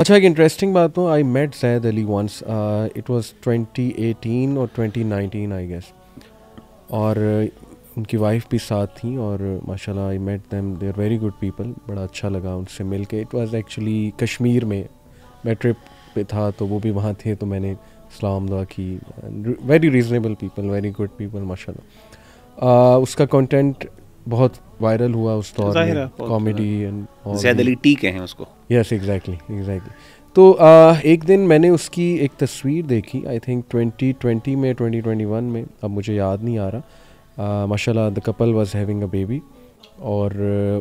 अच्छा एक इंटरेस्टिंग बात हो I met Saeed Ali once it was 2018 और 2019 आई गेस और उनकी वाइफ भी साथ थी और माशाल्लाह I met them they are very good people बड़ा अच्छा लगा उनसे मिल के इट वाज एक्चुअली कश्मीर में मैं ट्रिप पे था तो वो भी वहाँ थे तो मैंने सलाम दुआ की very reasonable people very good people माशा उसका कंटेंट बहुत वायरल हुआ उस दौर में कॉमेडी एंड ज़ैद अली उसको यस एग्जैक्टली एग्जैक्टली तो आ, एक दिन मैंने उसकी एक तस्वीर देखी आई थिंक 2020 में 2021 में अब मुझे याद नहीं आ रहा माशाल्लाह the couple was having a baby और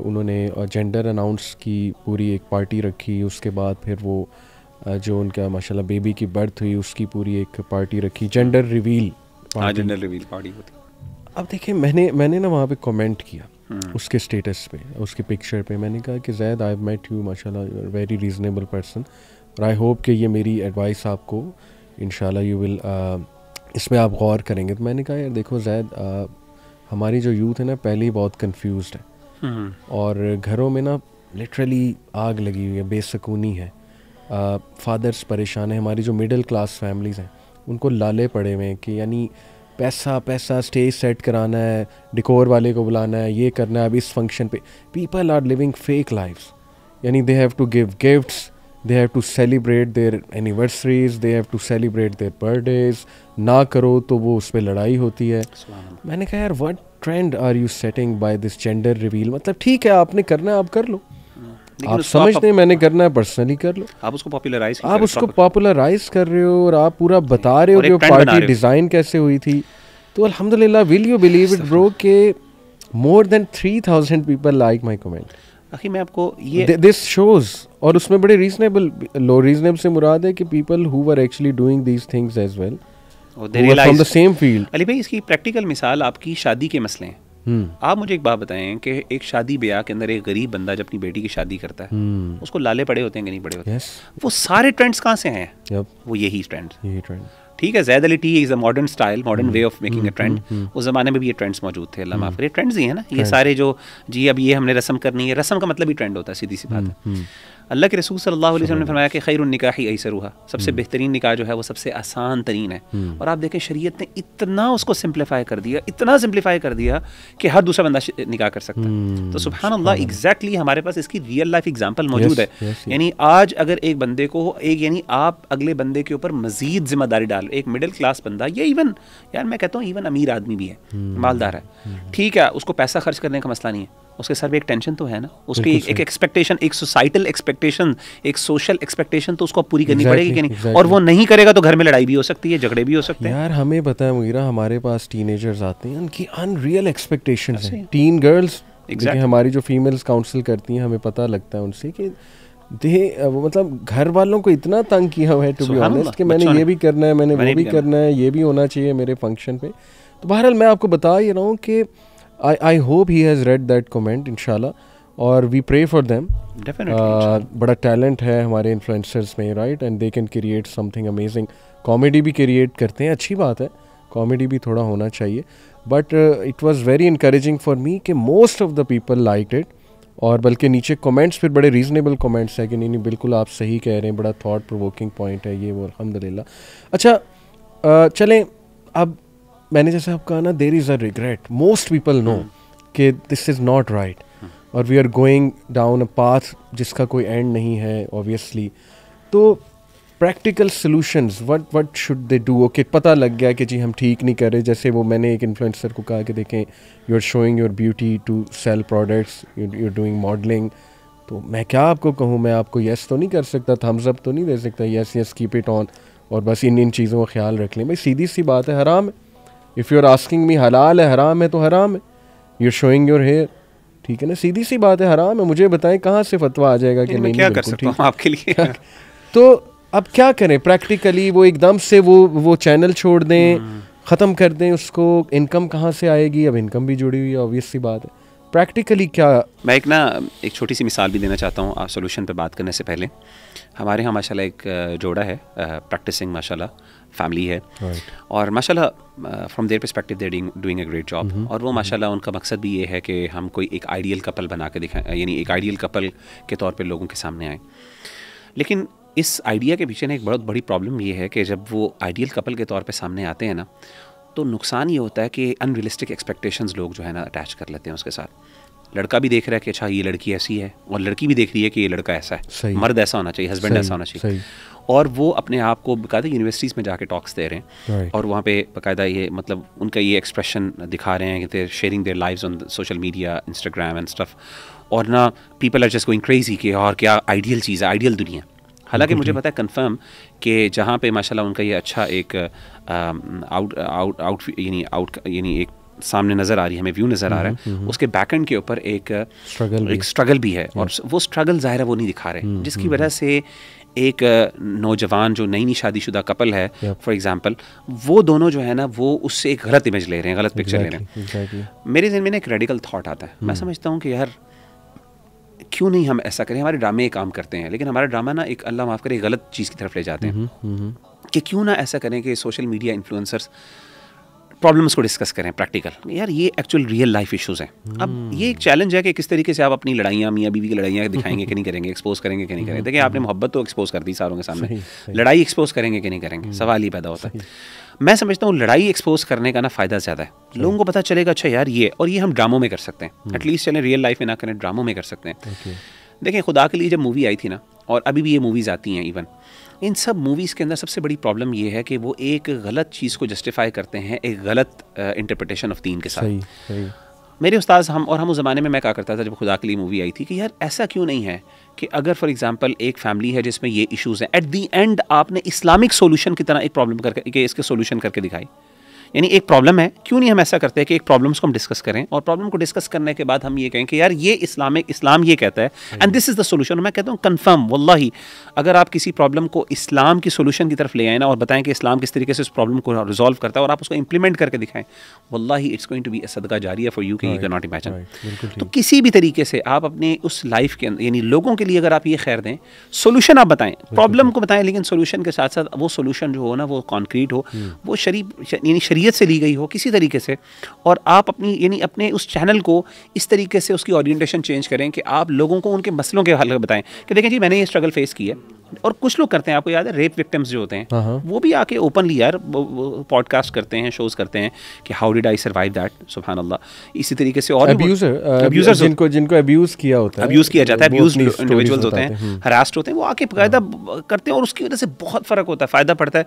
उन्होंने जेंडर अनाउंस की पूरी एक पार्टी रखी उसके बाद फिर वो जो उनका माशाल्लाह बेबी की बर्थ हुई उसकी पूरी एक पार्टी रखी gender reveal gender reveal party होती अब देखिए मैंने मैंने ना वहाँ पे कमेंट किया हम्म। उसके स्टेटस पे उसके पिक्चर पे मैंने कहा कि जैद आई मेट यू माशाल्लाह you are very reasonable person और आई होप कि ये मेरी एडवाइस आपको इन यू विल इसमें आप गौर करेंगे तो मैंने कहा यार देखो जैद हमारी जो यूथ है ना पहले ही बहुत कन्फ्यूज है हम्म। और घरों में ना लिटरली आग लगी हुई है बेसकूनी है फादर्स परेशान हैं हमारी जो मिडिल क्लास फैमिलीज़ हैं उनको लाले पड़े हुए हैं कि यानी पैसा पैसा स्टेज सेट कराना है डिकोर वाले को बुलाना है ये करना है अब इस फंक्शन पे people are living fake life यानी they have to give gifts they have to celebrate their anniversaries they have to celebrate their birthdays ना करो तो वो उस पर लड़ाई होती है मैंने कहा यार what trend are you setting by this gender reveal मतलब ठीक है आपने करना है आप कर लो आप समझ नहीं मैंने करना है पर्सनली कर लो आप उसको पॉपुलराइज आप उसको पॉपुलराइज कर रहे हो और आप पूरा बता रहे हो कि पार्टी डिज़ाइन कैसे हुई थी तो अल्हम्दुलिल्लाह will you believe it bro के more than three thousand people like my comment अखी मैं आपको ये दिस शोज और उसमें बड़े रीजनेबल लो रीजनेबल से मुराद है कि people who are actually doing these things as well from the same field Ali भाई इसकी प्रैक्टिकल मिसाल आपकी शादी के मसले हैं हम्म। आप मुझे एक बात बताएं कि एक शादी ब्याह के अंदर एक गरीब बंदा जब अपनी बेटी की शादी करता है हम्म। उसको लाले पड़े होते हैं कि नहीं पड़े होते yes. वो सारे ट्रेंड्स कहाँ से हैं yep. वो यही ट्रेंड्स यही ट्रेंड ठीक है Zaid Ali it is a modern style modern way of making a trend उस ज़माने में भी ये ट्रेंड्स मौजूद थे अल्लाह माफ़ करिए ट्रेंड्स ही है ना ये सारे जो जी अब ये हमने रस्म करनी है रस्म का मतलब ही ट्रेंड होता है सीधी सी बात हम्म, है हम्म। अल्लाह के रसूल सल्लल्लाहु अलैहि वसल्लम ने फरमाया कि खैर निकाह ही ऐसरुहा सबसे हम्म। बेहतरीन निकाह जो है वो सबसे आसान तरीन है और आप देखें शरीयत ने इतना उसको सिंप्लीफाई कर दिया इतना सिंप्लीफाई कर दिया कि हर दूसरा बंदा निकाह कर सकता है तो सुबह अल्लाह एग्जैक्टली हमारे पास इसकी रियल लाइफ एग्जाम्पल मौजूद है यानी आज अगर एक बंदे को एक यानी आप अगले बंदे के ऊपर मजीद जिम्मेदारी डाल लो एक मिडिल क्लास बंदा या इवन यार मैं कहता हूँ इवन अमीर आदमी भी है हम्म, मालदार है हम्म। ठीक है उसको पैसा खर्च करने का मसला नहीं है उसके सर में एक टेंशन तो है ना उसकी एक एक्सपेक्टेशन एक सोसाइटल एक्सपेक्टेशन एक सोशल एक्सपेक्टेशन तो उसको पूरी करनी exactly, पड़ेगी कि नहीं exactly. और वो नहीं करेगा तो घर में लड़ाई भी हो सकती है झगड़े भी हो सकते हैं यार हमें पता है मुगीरा हमारे पास टीनेजर्स आते हैं उनकी अनरियल एक्सपेक्टेशन है टीन गर्ल्स exactly. हमारी जो फीमेल्स काउंसिल करती हैं हमें पता लगता है उनसे कि वो मतलब घर वालों को इतना तंग किया हुआ है टू बी ऑनेस्ट कि मैंने अच्छा ये भी करना है मैंने, वो भी, करना है ये भी होना चाहिए मेरे फंक्शन पे तो बहरहाल मैं आपको बता ही रहा हूँ कि I I hope he has read that comment in और वी प्रे फॉर देम बड़ा टैलेंट है हमारे इन्फ्लुएंसर्स में right and they can create something amazing comedy भी क्रिएट करते हैं अच्छी बात है कॉमेडी भी थोड़ा होना चाहिए but it was very encouraging for me कि most of the people like it और बल्कि नीचे कमेंट्स फिर बड़े रीजनेबल कमेंट्स हैं कि नहीं नहीं बिल्कुल आप सही कह रहे हैं बड़ा थॉट प्रोवोकिंग पॉइंट है ये वो अलहमदिल्ला अच्छा चलें अब मैंने जैसे आप कहा ना there is a regret most people know कि दिस इज़ नॉट राइट और we are going down a path जिसका कोई एंड नहीं है ऑब्वियसली तो practical solutions what what should they do okay पता लग गया कि जी हम ठीक नहीं कर रहे जैसे वो मैंने एक इन्फ्लुएंसर को कहा कि देखें you are showing your beauty to sell products you are doing modelling तो मैं क्या आपको कहूँ मैं आपको यस तो नहीं कर सकता थम्स अप तो नहीं दे सकता yes yes keep it on और बस इन इन चीज़ों का ख्याल रख लें भाई सीधी सी बात है हराम है if you are asking me हलाल है हराम है तो हराम है you are showing your hair ठीक है ना सीधी सी बात है हराम है मुझे बताएं कहाँ से फतवा आ जाएगा कि नहीं, नहीं क्या कर सकता हूँ आपके लिए तो अब क्या करें प्रैक्टिकली वो एकदम से वो वो चैनल छोड़ दें हम्म। ख़त्म कर दें उसको इनकम कहाँ से आएगी अब इनकम भी जुड़ी हुई है ऑब्वियस सी बात है प्रैक्टिकली क्या मैं एक ना एक छोटी सी मिसाल भी देना चाहता हूँ आप सोल्यूशन पर बात करने से पहले हमारे यहाँ माशाल्लाह एक जोड़ा है प्रैक्टिसिंग माशाल्लाह फैमिली है right. और माशाल्लाह from their perspective they're doing a great hmm. Job और वो माशाल्लाह उनका मकसद भी ये है कि हम कोई एक आइडियल कपल बना के दिखाएं यानी एक आइडियल कपल के तौर पर लोगों के सामने आए लेकिन इस आइडिया के पीछे ना एक बहुत बड़ी प्रॉब्लम ये है कि जब वो आइडियल कपल के तौर पे सामने आते हैं ना तो नुकसान ये होता है कि अनरियलिस्टिक एक्सपेक्टेशंस लोग जो है ना अटैच कर लेते हैं उसके साथ लड़का भी देख रहा है कि अच्छा ये लड़की ऐसी है और लड़की भी देख रही है कि ये लड़का ऐसा है मर्द ऐसा होना चाहिए हस्बैंड ऐसा होना चाहिए और वो अपने आप को बकायदा यूनिवर्सिटीज़ में जाके टॉक्स दे रहे हैं right. और वहाँ पे बाकायदा ये मतलब उनका ये एक्सप्रेशन दिखा रहे हैं कि sharing their lives on social media Instagram and stuff और ना people are just going crazy के और क्या आइडियल चीज़ है आइडियल दुनिया हालांकि मुझे पता है कंफर्म कि जहाँ पे माशाल्लाह उनका ये अच्छा एक आउट आउट आउट यानी आउट यानी एक सामने नज़र आ रही है हमें व्यू नज़र आ रहा है हम्म, हम्म, उसके बैकेंड के ऊपर एक स्ट्रगल एक स्ट्रगल भी है और वो स्ट्रगल ज़ाहिर है वो नहीं दिखा रहे हम्म, जिसकी वजह से एक नौजवान जो नई नई शादीशुदा कपल है फॉर एग्जांपल वो दोनों जो है ना वो उससे एक गलत इमेज ले रहे हैं गलत पिक्चर exactly, ले रहे हैं exactly. मेरे जिन में ना एक रेडिकल थाट आता है मैं समझता हूँ कि यार क्यों नहीं हम ऐसा करें हमारे ड्रामे काम करते हैं लेकिन हमारा ड्रामा ना एक अल्लाह माफ़ करे गलत चीज़ की तरफ ले जाते हैं हम्म, हम्म, हम्म। कि क्यों ना ऐसा करें कि सोशल मीडिया इन्फ्लुएंसर्स प्रॉब्लम्स को डिस्कस करें प्रैक्टिकल यार ये एक्चुअल रियल लाइफ इश्यूज हैं hmm. अब ये एक चैलेंज है कि किस तरीके से आप अपनी लड़ाइयाँ मियाँ बीवी की लड़ाइयाँ दिखाएंगे कि नहीं करेंगे एक्सपोज करेंगे कि नहीं करेंगे देखिए आपने hmm. मोहब्बत तो एक्सपोज कर दी सारों के सामने सही, सही। लड़ाई एक्सपोज करेंगे कि नहीं करेंगे hmm. सवाल ही पैदा होता है मैं समझता हूँ लड़ाई एक्सपोज करने का ना फायदा ज़्यादा है लोगों को पता चलेगा अच्छा यार ये और ये हम ड्रामों में कर सकते हैं एटलीस्ट hmm. चलें रियल लाइफ में ना करें ड्रामों में कर सकते हैं देखें खुदा के लिए जब मूवी आई थी ना और अभी भी ये मूवीज़ आती हैं इवन इन सब मूवीज़ के अंदर सबसे बड़ी प्रॉब्लम ये है कि वो एक गलत चीज़ को जस्टिफाई करते हैं एक गलत इंटरप्रटेशन ऑफ दीन के साथ सही, सही। मेरे उस्ताद हम और हम उस ज़माने में मैं क्या करता था जब खुदा के लिए मूवी आई थी कि यार ऐसा क्यों नहीं है कि अगर फॉर एग्जांपल एक फैमिली है जिसमें ये इश्यूज़ हैं एट दी एंड आपने इस्लामिक सॉल्यूशन की तरह एक प्रॉब्लम करके इसके सॉल्यूशन करके दिखाई यानी एक प्रॉब्लम है क्यों नहीं हम ऐसा करते हैं कि एक प्रॉब्लम्स को हम डिस्कस करें और प्रॉब्लम को डिस्कस करने के बाद हम ये कहें कि यार ये इस्लामिक इस्लाम ये कहता है and this is the solution मैं कहता हूँ कन्फर्म वल्ला अगर आप किसी प्रॉब्लम को इस्लाम की सोल्यूशन की तरफ ले आए ना और बताएं कि इस्लाम किस तरीके से उस प्रॉब्लम को रिजॉल्व करता है और आप उसको इंप्लीमेंट करके दिखाएं वल्ला इट्स गोइंग टू बी सदका जारी फॉर यू के यू कैन नॉट इमेजन तो किसी भी तरीके से आप अपने उस लाइफ के अंदर यानी लोगों के लिए अगर आप ये खैर दें सोल्यूशन आप बताएं प्रॉब्लम को बताएं लेकिन सोल्यूशन के साथ साथ वो सोल्यूशन जो हो ना वो कॉन्क्रीट हो हम्म। वो शरीफ यानी शरीर शरीयत से ली गई हो किसी तरीके से और आप अपनी यानी अपने उस चैनल को इस तरीके से उसकी ओरिएंटेशन चेंज करें कि आप लोगों को उनके मसलों के हल बताएं कि देखें जी मैंने ये स्ट्रगल फेस की है और कुछ लोग करते हैं आपको याद है रेप विक्टिम्स जो होते हैं हाँ, हाँ। वो भी आके ओपनली यार पॉडकास्ट करते हैं शोज करते हैं कि how did I survive that सुबहान अल्लाह इसी तरीके से और अब्यूजर अब्यूजर uh, जिनको जिनको अब्यूज किया होता है अब्यूज किया जाता है अब्यूज इंडिविजुअल्स होते हैं हरास्ट हम्म। होते हैं वो आके फायदा हाँ। करते हैं और उसकी वजह से बहुत फ़र्क होता है फ़ायदा पड़ता है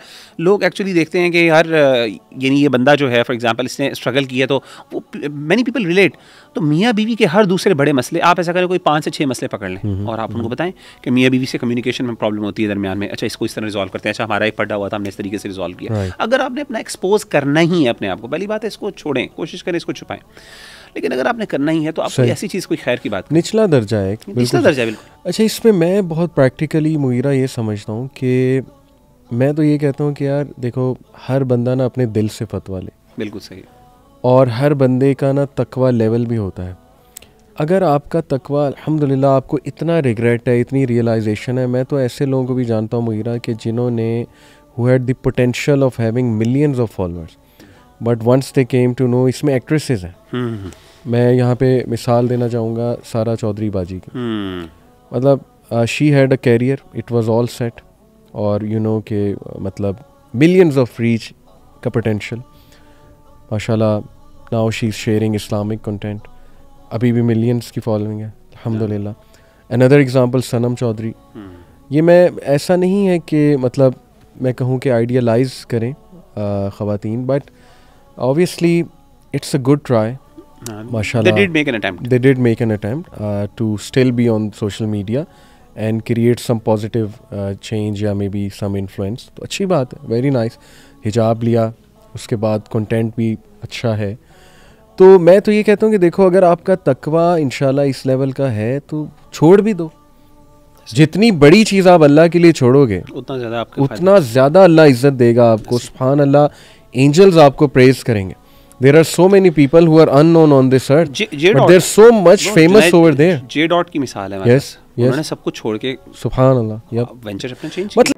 लोग एक्चुअली देखते हैं कि यार uh, यानी ये बंदा जो है फॉर एग्जाम्पल इसने स्ट्रगल किया तो वो मैनी पीपल रिलेट तो मियाँ बीवी के हर दूसरे बड़े मसले आप ऐसा करें कोई पाँच से छः मसले पकड़ लें हम्म, हम्म, और आप उनको बताएं कि मियाँ बीवी से कम्युनिकेशन में प्रॉब्लम प्रॉब्लम होती है दरमियान में अच्छा इसको इस तरह रिजॉल्व करते हैं अच्छा हमारा एक पड्डा हुआ था हमने इस तरीके से रिजॉल्व किया right. अगर आपने अपना एक्सपोज करना ही है अपने आप को पहली बात है इसको छोड़ें कोशिश करें इसको छुपाएं लेकिन अगर आपने करना ही है तो आपको ऐसी चीज़ कोई खैर की बात निचला दर्जा है निचला दर्जा बिल्कुल अच्छा इसमें मैं बहुत प्रैक्टिकली मुहिरा ये समझता हूँ कि मैं तो ये कहता हूँ कि यार देखो हर बंदा ना अपने दिल से फतवा ले बिल्कुल सही और हर बंदे का ना तकवा लेवल भी होता है अगर आपका तकवा अलहमदिल्ला आपको इतना रिग्रेट है इतनी रियलाइजेशन है मैं तो ऐसे लोगों को भी जानता हूँ मुहिरा कि जिन्होंने who had the potential of having millions of followers but once they came to know इसमें एक्ट्रेसेस हैं हम्म, हम्म। मैं यहाँ पे मिसाल देना चाहूँगा सारा चौधरी बाजी की हम्म। मतलब she had a career it was all set और यू नो के मतलब मिलियंस ऑफ रीच का पोटेंशल माशाल्लाह now she is sharing Islamic content अभी भी मिलियंस की फॉलोइंग है अलहमदिल्ला अनदर एग्ज़ाम्पल सनम चौधरी ये मैं ऐसा नहीं है कि मतलब मैं कहूँ कि आइडियलाइज करें ख़वातीन but obviously it's a good try माशाल्लाह they did make an attempt they did make an attempt uh, to still be या मे बी सम इन्फ्लुएंस तो अच्छी बात है वेरी नाइस हिजाब लिया उसके बाद कंटेंट भी अच्छा है तो मैं तो ये कहता हूँ कि देखो अगर आपका तकवा इन इस लेवल का है तो छोड़ भी दो जितनी बड़ी चीज़ आप अल्लाह के लिए छोड़ोगे उतना ज़्यादा उतना ज़्यादा अल्लाह इज्जत देगा आपको सुफान अल्लाह एंजल्स आपको प्रेज करेंगे there are so many people who are on this earth there so much famous over there जे डॉट की मिसाल है यस yes, yes. उन्होंने सब कुछ छोड़ के अल्लाह वेंचर चेंज मतलब